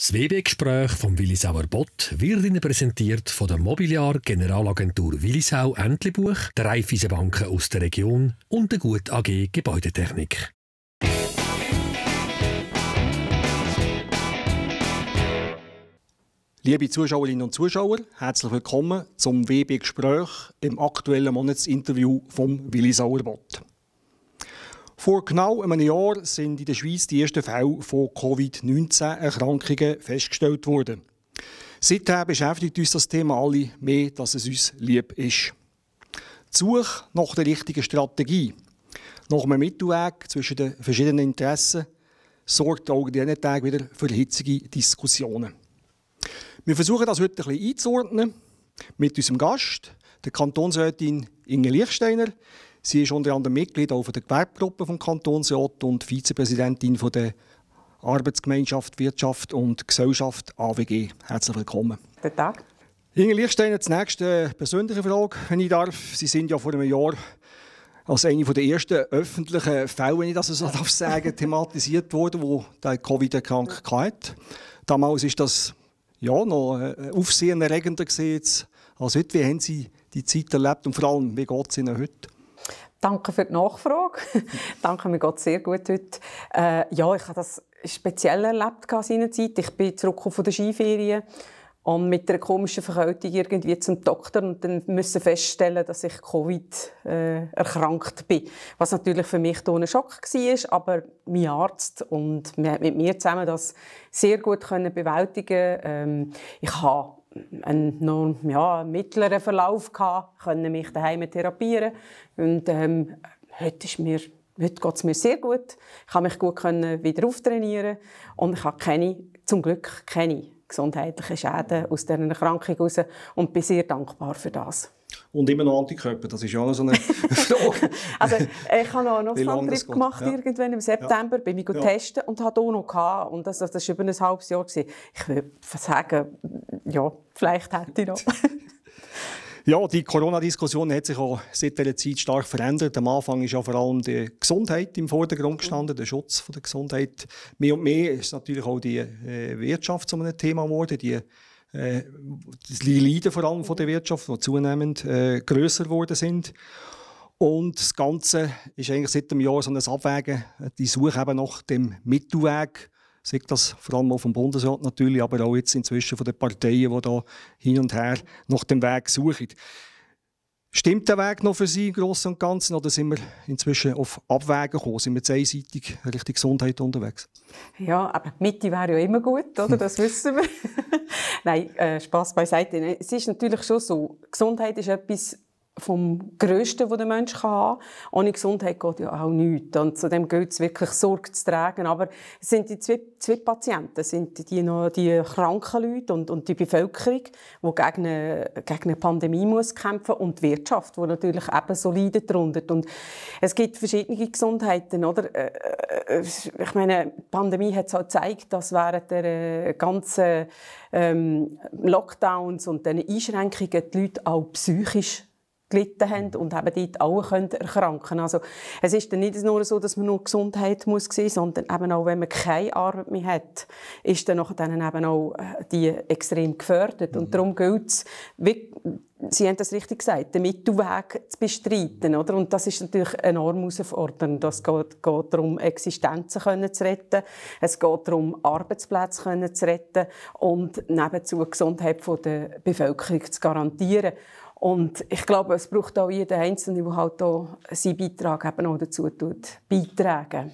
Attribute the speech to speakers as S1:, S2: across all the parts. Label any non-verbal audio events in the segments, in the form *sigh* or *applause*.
S1: Das WB-Gespräch von Willisauer Bott wird Ihnen präsentiert von der Mobiliar Generalagentur Willisau Entlebuch, der Raiffeisenbanken aus der Region und der Gut AG Gebäudetechnik. Liebe Zuschauerinnen und Zuschauer, herzlich willkommen zum WB-Gespräch im aktuellen Monatsinterview vom Willisauer Bott. Vor genau einem Jahr sind in der Schweiz die ersten Fälle von Covid-19-Erkrankungen festgestellt worden. Seither beschäftigt uns das Thema alle mehr, dass es uns lieb ist. Die Suche nach der richtigen Strategie, nach einem Mittelweg zwischen den verschiedenen Interessen, sorgt auch in diesen Tagen wieder für hitzige Diskussionen. Wir versuchen das heute ein bisschen einzuordnen mit unserem Gast, der Kantonsrätin Inge Lichsteiner. Sie ist unter anderem Mitglied auch der Gewerbegruppe vom Kantonsrat und Vizepräsidentin von der Arbeitsgemeinschaft Wirtschaft und Gesellschaft AWG. Herzlich willkommen. Guten Tag. Inge Lichstein, zunächst eine persönliche Frage, wenn ich darf. Sie sind ja vor einem Jahr als eine der ersten öffentlichen Fälle, wenn ich das so *laughs* sagen darf thematisiert worden, wo der Covid-Krank hatte. Damals war das ja, noch äh, aufsehenerregender als heute. Wie haben Sie die Zeit erlebt und vor allem, wie geht es Ihnen heute?
S2: Danke für die Nachfrage. *laughs* Danke, mir geht sehr gut heute. Äh, ja, ich habe das speziell erlebt in seiner Zeit. Ich bin zurückgekommen von der Skiferien und mit einer komischen Verkältung irgendwie zum Doktor und dann müssen feststellen, dass ich Covid äh, erkrankt bin. Was natürlich für mich ein Schock war, aber mein Arzt und mit mir zusammen das sehr gut können bewältigen. Ähm, ich habe einen noch, ja, mittleren Verlauf gehabt, konnte mich daheim therapieren und ähm, heute ist mir heute geht es mir sehr gut. Ich konnte mich gut können wieder auftrainieren und ich habe keine, zum Glück keine gesundheitlichen Schäden aus dieser Erkrankung heraus und bin sehr dankbar für das.
S1: Und immer noch Antikörper, das ist ja auch so eine *laughs* Frage.
S2: also, ich habe noch einen Auslandtrip gemacht, ja. irgendwann im September, ja. bin ich ja. testen und hatte auch noch. Gehabt. Und das, das war über ein halbes Jahr. Gewesen. Ich würde sagen, ja, vielleicht hätte ich noch. *laughs*
S1: Ja, die Corona-Diskussion hat sich auch seit dieser Zeit stark verändert. Am Anfang ist ja vor allem die Gesundheit im Vordergrund gestanden, der Schutz von der Gesundheit. Mehr und mehr ist natürlich auch die äh, Wirtschaft zu einem Thema geworden, die äh, die Leiden vor allem von der Wirtschaft, die zunehmend äh, größer geworden sind. Und das Ganze ist eigentlich seit dem Jahr so ein Abwägen, die Suche eben nach dem Mittelweg Sei das vor allem auch vom Bundesrat natürlich, aber auch jetzt inzwischen von den Parteien, die da hin und her nach dem Weg suchen. Stimmt der Weg noch für Sie im Großen und Ganzen oder sind wir inzwischen auf Abwägen gekommen? Sind wir jetzt einseitig Richtung Gesundheit unterwegs?
S2: Ja, aber Mitte wäre ja immer gut, oder? Das *laughs* wissen wir. *laughs* Nein, äh, Spaß beiseite. Es ist natürlich schon so, Gesundheit ist etwas, vom Größten, was der Mensch haben kann. Ohne Gesundheit geht ja auch nichts. Und zu dem gilt es wirklich, Sorge zu tragen. Aber es sind die zwei, zwei Patienten, sind die, noch die kranken Leute und, und die Bevölkerung, die gegen eine, gegen eine Pandemie muss kämpfen muss, und die Wirtschaft, die natürlich eben so leidet darunter. Und es gibt verschiedene Gesundheiten, oder? Äh, äh, ich meine, die Pandemie hat es halt gezeigt, dass während der äh, ganzen ähm, Lockdowns und den Einschränkungen die Leute auch psychisch gelitten haben und eben dort auch können erkranken Also es ist dann nicht nur so, dass man nur Gesundheit muss sein, sondern eben auch, wenn man keine Arbeit mehr hat, ist dann, dann eben auch äh, die extrem gefördert. Mhm. Und darum gilt es, Sie haben das richtig gesagt, den Mittelweg zu bestreiten. Oder? Und das ist natürlich enorm herausfordernd. Es geht, geht darum, Existenzen können zu retten. Es geht darum, Arbeitsplätze können zu retten und nebenzu die Gesundheit der Bevölkerung zu garantieren. Und ich glaube, es braucht auch jeden Einzelnen, der halt auch seinen Beitrag eben auch dazu tut, beitragen.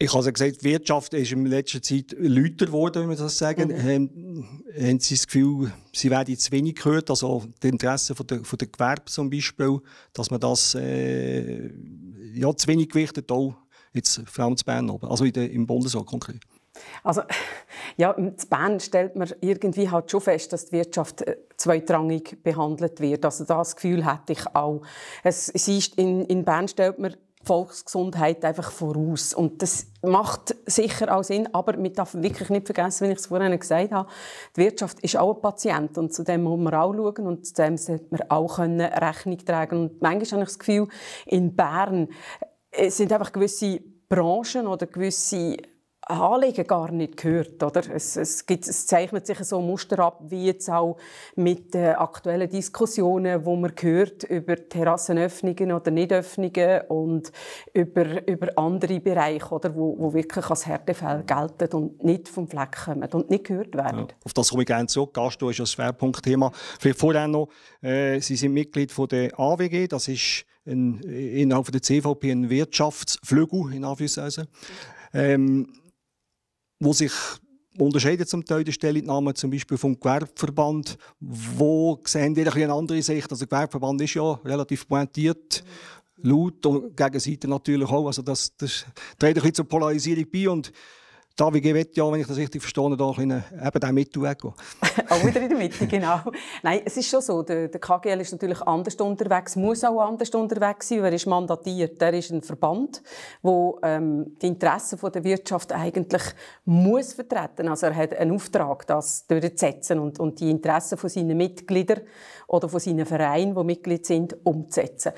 S1: Ich habe also gesagt, die Wirtschaft ist in letzter Zeit lauter geworden, wenn wir das sagen. Mhm. Ähm, haben Sie das Gefühl, sie werden zu wenig gehört? Also das Interesse von der, von der Gewerbe zum Beispiel, dass man das äh, ja, zu wenig gewichtet, auch jetzt vor allem zu Bern also in der, im Bundesrat konkret. Also,
S2: ja, in Bern stellt man irgendwie halt schon fest, dass die Wirtschaft äh, zweitrangig behandelt wird. Also das Gefühl hatte ich auch. Es, es ist in, in Bern stellt man Volksgesundheit einfach voraus. Und das macht sicher auch Sinn, aber man darf wirklich nicht vergessen, wie ich es vorhin gesagt habe, die Wirtschaft ist auch ein Patient und zu dem muss man auch schauen und zu dem sollte man auch Rechnung tragen Und manchmal habe ich das Gefühl, in Bern äh, sind einfach gewisse Branchen oder gewisse Anliegen gar nicht gehört. Oder? Es, es, gibt, es zeichnet sich so ein Muster ab, wie jetzt auch mit den aktuellen Diskussionen, wo man hört über Terrassenöffnungen oder Nichtöffnungen und über, über andere Bereiche, oder, wo, wo wirklich als Härtefälle gelten und nicht vom
S1: Fleck kommen und nicht gehört werden. Ja, auf das komme ich gerne zurück. Gastro ist ein Schwerpunktthema. Vielleicht vorher noch, äh, Sie sind Mitglied von der AWG, das ist ein, innerhalb der CVP ein Wirtschaftsflügel, in Anführungszeichen. Ähm, wo sich unterscheiden zum Teil die Stellungnahmen zum Beispiel vom Gewerbeverband. Wo sehen die eine andere Sicht? Also der Gewerbeverband ist ja relativ pointiert, laut und gegenseitig natürlich auch. Also das, das trägt ein bisschen zur Polarisierung bei und die AWG ja, wenn ich das richtig verstehe, da ein äh, eben den Mittelweg gehen.
S2: *laughs* auch wieder in der Mitte, genau. Nein, es ist schon so, der, der KGL ist natürlich anders unterwegs, muss auch anders unterwegs sein, weil er ist mandatiert. Der ist ein Verband, der ähm, die Interessen der Wirtschaft eigentlich muss vertreten. Also er hat einen Auftrag, das durchzusetzen und, und die Interessen von seinen Mitgliedern oder von seinen Vereinen, die Mitglied sind, umzusetzen.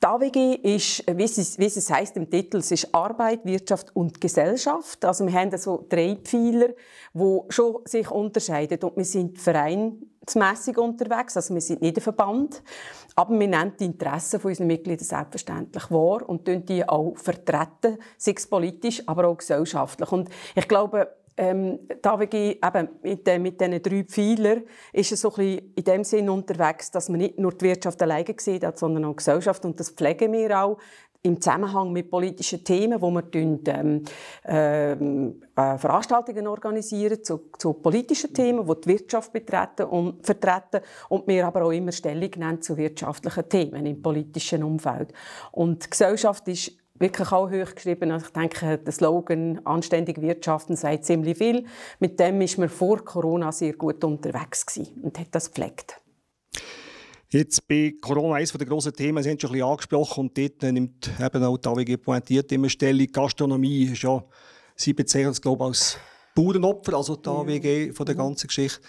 S2: Die AWG ist, äh, wie es, wie es heißt im Titel, es ist Arbeit, Wirtschaft und Gesellschaft. Also wir haben so drei Pfeiler, wo schon sich unterscheiden. Und wir sind vereinsmässig unterwegs, also wir sind nicht ein Verband, aber wir nehmen die Interessen unserer Mitglieder selbstverständlich wahr und tun die auch vertreten, sei es politisch, aber auch gesellschaftlich. Und ich glaube, ähm, da WG eben mit, äh, mit diesen drei Pfeilern ist es so ein bisschen in dem Sinn unterwegs, dass man nicht nur die Wirtschaft alleine sieht, hat, sondern auch die Gesellschaft. Und das pflegen wir auch im Zusammenhang mit politischen Themen, wo wir ähm, ähm, äh, Veranstaltungen organisieren zu, zu, politischen Themen, die die Wirtschaft betreten und vertreten und wir aber auch immer Stellung nehmen zu wirtschaftlichen Themen im politischen Umfeld. Und die Gesellschaft ist wirklich auch hoch geschrieben. Also ich denke, der Slogan «Anständig wirtschaften» sagt ziemlich viel. Mit dem war man vor Corona sehr gut unterwegs gewesen und hat das gepflegt.
S1: Jetzt bei Corona eines der grossen Themen, Sie haben es schon ein bisschen angesprochen und dort nimmt eben auch die AWG pointiert immer Stellung. Gastronomie ist ja, Sie bezeichnen es glaube ich als Bauernopfer, also die AWG von der mhm. ganzen Geschichte.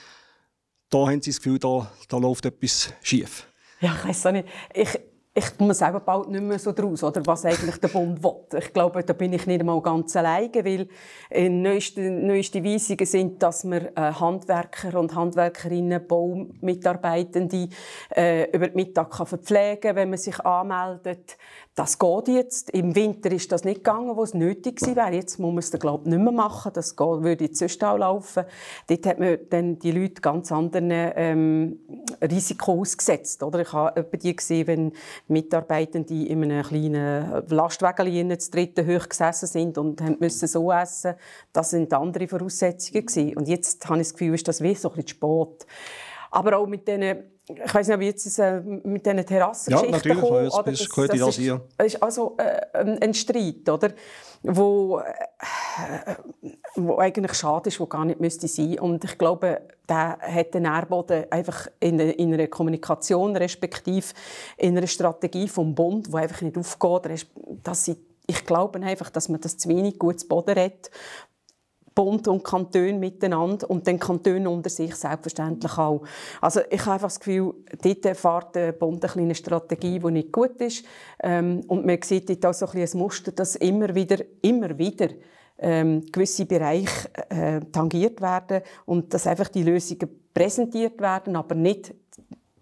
S1: Da haben Sie das Gefühl, da, da läuft etwas schief.
S2: Ja, ich weiß auch nicht. Ich, ich komme selber bald nicht mehr so draus, oder was eigentlich der Bund will. Ich glaube, da bin ich nicht einmal ganz alleine, weil äh, neueste, neueste Weisungen sind, dass man äh, Handwerker und Handwerkerinnen, Baumitarbeitende äh, über den Mittag kann verpflegen kann, wenn man sich anmeldet. Das geht jetzt. Im Winter ist das nicht gegangen, wo es nötig wäre. Jetzt muss man es, glaube ich, nicht mehr machen. Das geht, würde jetzt sonst auch laufen. Dort hat man dann die Leute ganz anderen ähm, Risiko ausgesetzt. Oder? Ich habe die gesehen, wenn Mitarbeitende in einem kleinen Lastwagen zu dritten hoch gesessen sind und müssen so essen. Das waren andere Voraussetzungen gewesen. Und jetzt habe ich das Gefühl, ist das wie so ein bisschen spät. Aber auch mit diesen ich weiß nicht, wie jetzt äh, mit diesen Terrassengeschichten ja, kommt. Ja, natürlich, kommen, das, das, das ist, ist also äh, ein Streit, oder? wo, äh, wo eigentlich schade ist, wo gar nicht müsste sein. Und ich glaube, der hat den Nährboden einfach in, in einer Kommunikation respektive in einer Strategie vom Bund, wo einfach nicht aufgeht. Das sind ich glaube einfach, dass man das zu wenig gutes Boden hat, Bund und Kanton miteinander und den Kanton unter sich selbstverständlich auch. Also ich habe einfach das Gefühl, dort fährt der Bund eine kleine Strategie, die nicht gut ist. Ähm, und man sieht dort auch so ein, bisschen ein Muster, dass immer wieder, immer wieder ähm, gewisse Bereiche äh, tangiert werden und dass einfach die Lösungen präsentiert werden, aber nicht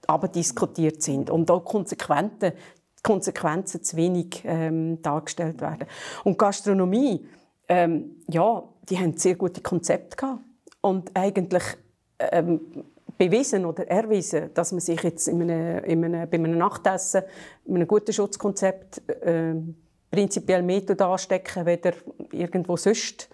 S2: aber diskutiert sind und auch konsequente Konsequenzen zu wenig ähm, dargestellt werden. Und Gastronomie, ähm, ja, die haben sehr gute Konzepte gehabt und eigentlich ähm, bewiesen oder erwiesen, dass man sich jetzt in einem, in einem, bei einem Nachtessen mit einem guten Schutzkonzept äh, prinzipiell mehr anstecken weder irgendwo sonst,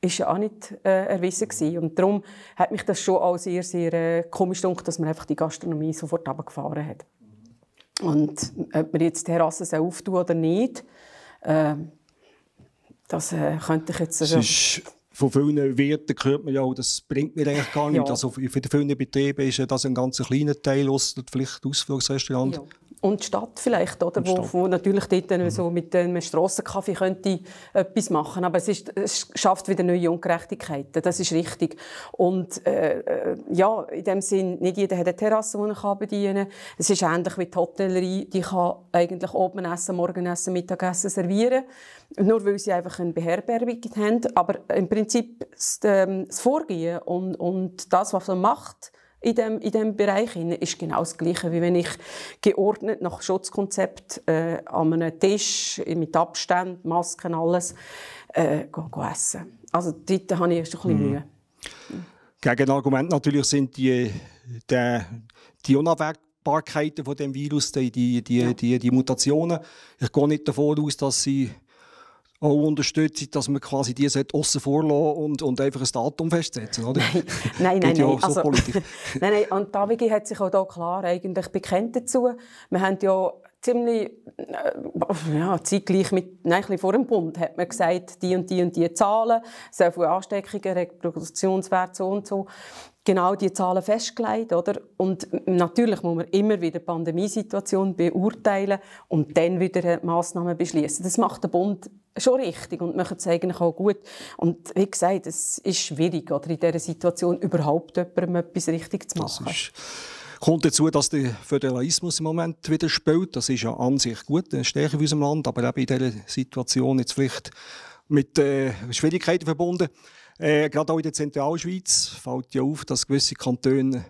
S2: ist ja auch nicht äh, erwiesen gewesen. Und darum hat mich das schon auch sehr, sehr äh, komisch gedacht, dass man einfach die Gastronomie sofort runtergefahren hat. Und ob man jetzt die Terrasse auftut oder nicht, äh, das äh, könnte ich jetzt schon. Ist
S1: von vielen Wirten hört man ja, auch, das bringt mir eigentlich gar nichts. Ja. Also für die vielen Betriebe ist das ein ganz kleiner Teil, außer vielleicht Ausflugsrestaurant. Ja
S2: und die Stadt vielleicht, oder? Wo, wo, natürlich dort mhm. so mit einem Strassenkaffee könnte etwas machen. Aber es, ist, es schafft wieder neue Ungerechtigkeiten. Das ist richtig. Und äh, äh, ja, in dem Sinn, nicht jeder hat eine Terrasse, die er kann bedienen kann. Es ist ähnlich wie die Hotellerie. Die kann eigentlich oben essen, morgen essen, Mittagessen servieren. Nur weil sie einfach eine Beherbergung haben. Aber im Prinzip das, ähm, das Vorgehen und, und das, was man macht, in dem, in dem Bereich ist genau das Gleiche, wie wenn ich geordnet nach Schutzkonzept äh, an einem Tisch mit Abstand, Masken, alles äh, go, go essen. Also dort habe ich erst ein bisschen mhm. Mühe.
S1: Gegenargument natürlich sind die, die, die Unabwägbarkeiten von dem Virus, die, die, die, die, die Mutationen. Ich gehe nicht davon aus, dass sie auch unterstützt, dass man quasi die aussen vorlassen und, und einfach ein Datum festsetzen, oder? nein, nein, nein. *laughs* Ja nein. So also, *laughs*
S2: nein, nein. Und die hat sich auch da klar eigentlich bekennt dazu. Wir haben ja ziemlich äh, ja, zeitgleich mit nein, vor dem Bund hat man gesagt, die und die und die Zahlen, sehr viele Ansteckungen, Reproduktionswert so und so genau die Zahlen festgelegt. Oder? Und natürlich muss man immer wieder die Pandemiesituation beurteilen und dann wieder Massnahmen beschließen. Das macht der Bund schon richtig und machen es eigentlich auch gut. Und wie gesagt, es ist schwierig, oder in dieser Situation überhaupt jemandem etwas richtig zu machen
S1: kommt dazu, dass der Föderalismus im Moment wieder spielt. Das ist ja an sich gut, eine Stärke in unserem Land, aber eben in dieser Situation jetzt vielleicht mit äh, Schwierigkeiten verbunden. Äh, gerade auch in der Zentralschweiz fällt ja auf, dass gewisse Kantone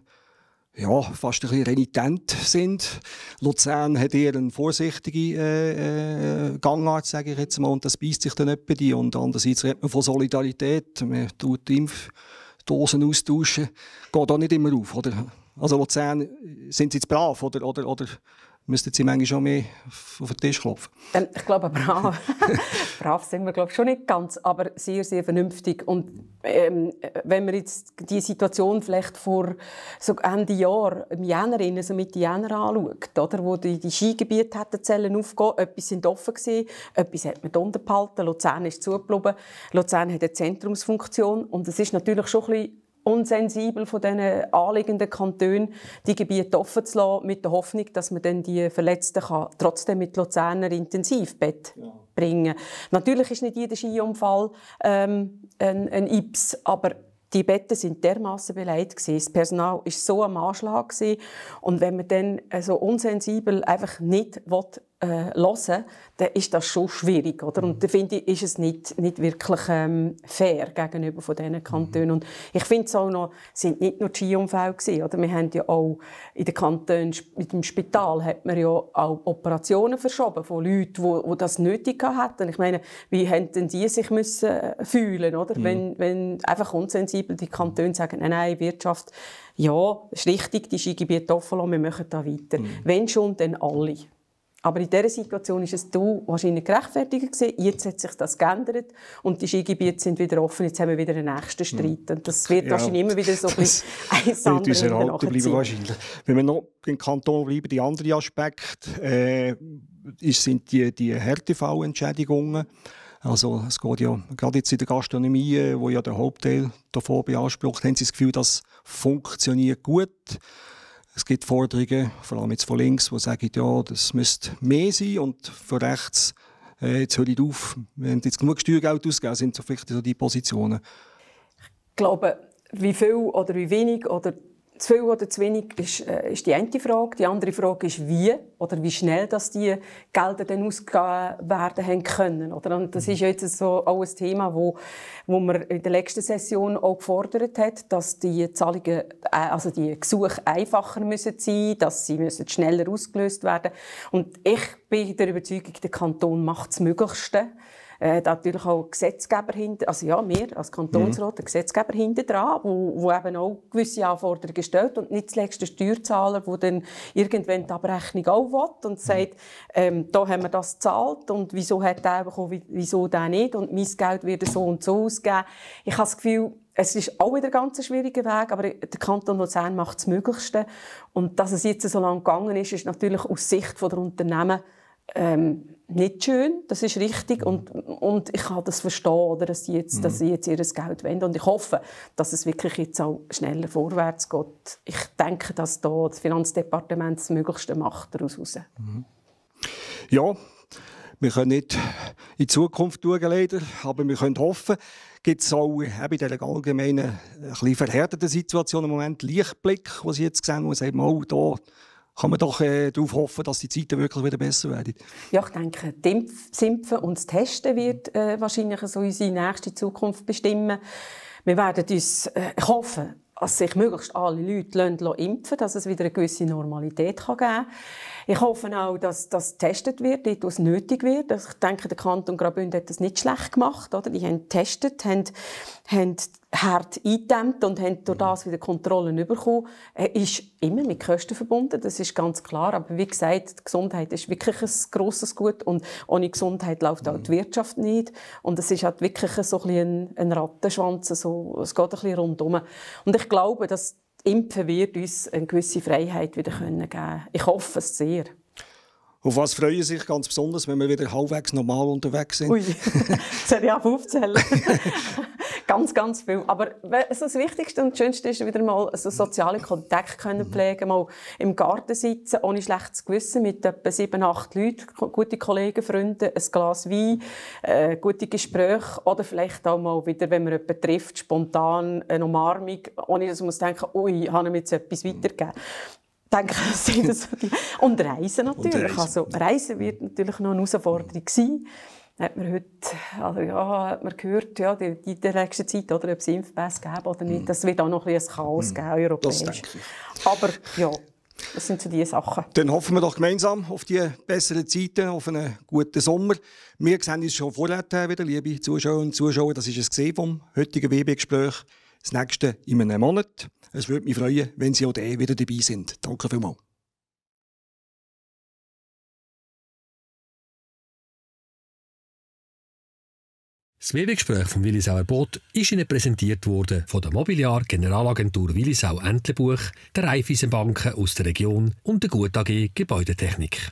S1: ja, fast ein bisschen renitent sind. Luzern hat eher einen vorsichtigen äh, äh, Gangart, sage ich jetzt mal, und das beißt sich dann etwa die. Und andererseits redet man von Solidarität, man tut Impfdosen austauschen, geht auch nicht immer auf, oder? Also Luzern, sind sie jetzt brav oder, oder, oder müssten sie manchmal schon mehr auf den Tisch klopfen. ich glaube, brav.
S2: *laughs* brav sind wir glaube schon nicht ganz, aber sehr, sehr vernünftig. Und ähm, wenn wir jetzt die Situation vielleicht vor so Ende Jahr, im Jänner, so also Mitte Jänner anschaut, oder, wo die, die Skigebiete hatten Zellen aufgehen, etwas sind offen gewesen, etwas hat man unten behalten, Luzern ist zugeblieben, Luzern hat eine Zentrumsfunktion und es ist natürlich schon ein bisschen unsensibel von diesen anliegenden Kantonen, die Gebiete offen zu lassen, mit der Hoffnung, dass man dann die Verletzten kann, trotzdem mit Luzerner Intensivbett ja. bringen Natürlich ist nicht jeder Skiunfall ähm, ein, ein Ips, aber die Betten sind dermaßen beleidigt gewesen. Das Personal ist so am Anschlag gewesen. Und wenn man dann so unsensibel einfach nicht will, äh, hören, dann ist das schon schwierig. Oder? Und mhm. da finde ich, ist es nicht, nicht wirklich ähm, fair gegenüber von diesen Kantonen. Mhm. Und ich finde es auch noch, es sind nicht nur die Skiunfälle oder? Wir haben ja auch in den Kantonen, mit dem Spital hat man ja auch Operationen verschoben von Leuten, die wo, wo das nötig hatten. Ich meine, wie hätten die sich müssen äh, fühlen, oder? Mhm. Wenn, wenn einfach unsensibel die Kantone sagen, nein, nein, Wirtschaft, ja, ist richtig, die Skigebiete offen lassen, wir machen da weiter. Mhm. Wenn schon, dann alle. Aber in dieser Situation war es du wahrscheinlich gerechtfertigt Jetzt hat sich das geändert und die Skigebiete sind wieder offen. Jetzt haben wir wieder einen nächsten hm. Streit. Und das wird ja, wahrscheinlich immer wieder so ein *laughs* bisschen einsam bleiben wahrscheinlich.
S1: Wenn wir noch im Kanton bleiben, die anderen Aspekte äh, sind die, die Härtefallentschädigungen. Also es geht ja gerade jetzt in der Gastronomie, äh, wo ja der Hauptteil davon beansprucht, haben sie das Gefühl, das funktioniert gut. Es gibt Forderungen, vor allem jetzt von links, die sagen, ja, das müsste mehr sein und von rechts, äh, jetzt ich auf, wir haben jetzt genug Steuergeld ausgegeben, sind so vielleicht so die Positionen.
S2: Ich glaube, wie viel oder wie wenig oder zu viel oder zu wenig ist, äh, ist, die eine Frage. Die andere Frage ist, wie oder wie schnell dass die Gelder dann ausgegeben werden haben können. Oder? Und das mhm. ist jetzt so auch ein Thema, wo, wo man in der letzten Session auch gefordert hat, dass die Zahlungen, äh, also die Gesuche einfacher müssen sein, dass sie müssen schneller ausgelöst werden. Und ich bin der Überzeugung, der Kanton macht das Möglichste äh, da natürlich auch Gesetzgeber hinter, also ja, wir als Kantonsrat, mhm. der Gesetzgeber hinter dran, wo, wo eben auch gewisse Anforderungen stellt und nicht zuletzt der Steuerzahler, der dann irgendwann die Abrechnung auch will und mhm. sagt, ähm, da haben wir das gezahlt und wieso hat der bekommen, wieso der nicht und mein Geld wird so und so ausgegeben. Ich habe das Gefühl, es ist auch wieder ein ganz schwieriger Weg, aber der Kanton Luzern macht das Möglichste. Und dass es jetzt so lange gegangen ist, ist natürlich aus Sicht der Unternehmen ähm, nicht schön, das ist richtig und, und ich kann das verstehen, oder, dass, sie jetzt, mhm. dass sie jetzt ihr Geld wenden und ich hoffe, dass es wirklich jetzt auch schneller vorwärts geht. Ich denke, dass da das Finanzdepartement das Möglichste macht daraus raus.
S1: Mhm. Ja, wir können nicht in die Zukunft schauen, leider, aber wir können hoffen. Gibt es auch in dieser allgemeinen, ein bisschen verhärteten Situation im Moment Lichtblick, was Sie jetzt sehen, wo Sie sagen, oh, da kann man doch äh, darauf hoffen, dass die Zeiten wirklich wieder besser werden.
S2: Ja, ich denke, Impfen und das Testen wird äh, wahrscheinlich so unsere nächste Zukunft bestimmen. Wir werden uns äh, hoffen, dass sich möglichst alle Leute impfen lassen, dass es wieder eine gewisse Normalität kann geben kann. Ich hoffe auch, dass das getestet wird, dort, wo es nötig wird. Ich denke, der Kanton Graubünden hat das nicht schlecht gemacht. Oder? Die haben getestet, haben, haben hart eingedämmt und haben durch mhm. das wieder Kontrollen bekommen. Äh, ist immer mit Kosten verbunden, das ist ganz klar. Aber wie gesagt, die Gesundheit ist wirklich ein grosses Gut und ohne Gesundheit läuft auch mhm. die Wirtschaft nicht. Und es ist halt wirklich so ein, ein Rattenschwanz, so, es geht ein bisschen rundherum. Und ich glaube, dass Impfen wird uns eine gewisse Freiheit wieder geben können. Ich
S1: hoffe es sehr. Auf was freuen Sie sich ganz besonders, wenn wir wieder halbwegs normal unterwegs sind? Ui, *laughs* jetzt hätte ich aufzählen. *laughs* ganz, ganz viel. Aber also das
S2: Wichtigste und Schönste ist wieder mal so soziale Kontakt können mhm. pflegen, mal im Garten sitzen, ohne schlechtes Gewissen, mit etwa sieben, acht Leuten, gute Kollegen, Freunde, ein Glas Wein, äh, gute Gespräche oder vielleicht auch mal wieder, wenn man jemanden trifft, spontan eine Umarmung, ohne dass man denken muss, ui, habe ich jetzt etwas mhm. weitergegeben denke, sind *laughs* das Und Reisen natürlich. Und Reisen. Also, Reisen wird natürlich noch eine Herausforderung sein. Hat man heute, also ja, hat man gehört, ja, die, die, der nächsten Zeit, oder, ob es Impfpässe geben oder nicht, mhm. das wird auch noch ein, ein Chaos mhm. geben, europäisch. Das Aber, ja. Das sind so die Sachen.
S1: Dann hoffen wir doch gemeinsam auf die besseren Zeiten, auf einen guten Sommer. Wir sehen uns schon vorletzten äh, wieder, liebe Zuschauerinnen und Zuschauer. Das ist es vom heutigen WB-Gespräch. Das nächste in einem Monat. Es würde mich freuen, wenn Sie auch da wieder dabei sind. Danke vielmals. Das Mediengespräch von Willisauer Boot ist Ihnen präsentiert worden von der Mobiliar Generalagentur Willisau Entlebuch, der Raiffeisenbanken aus der Region und der Gut AG Gebäudetechnik.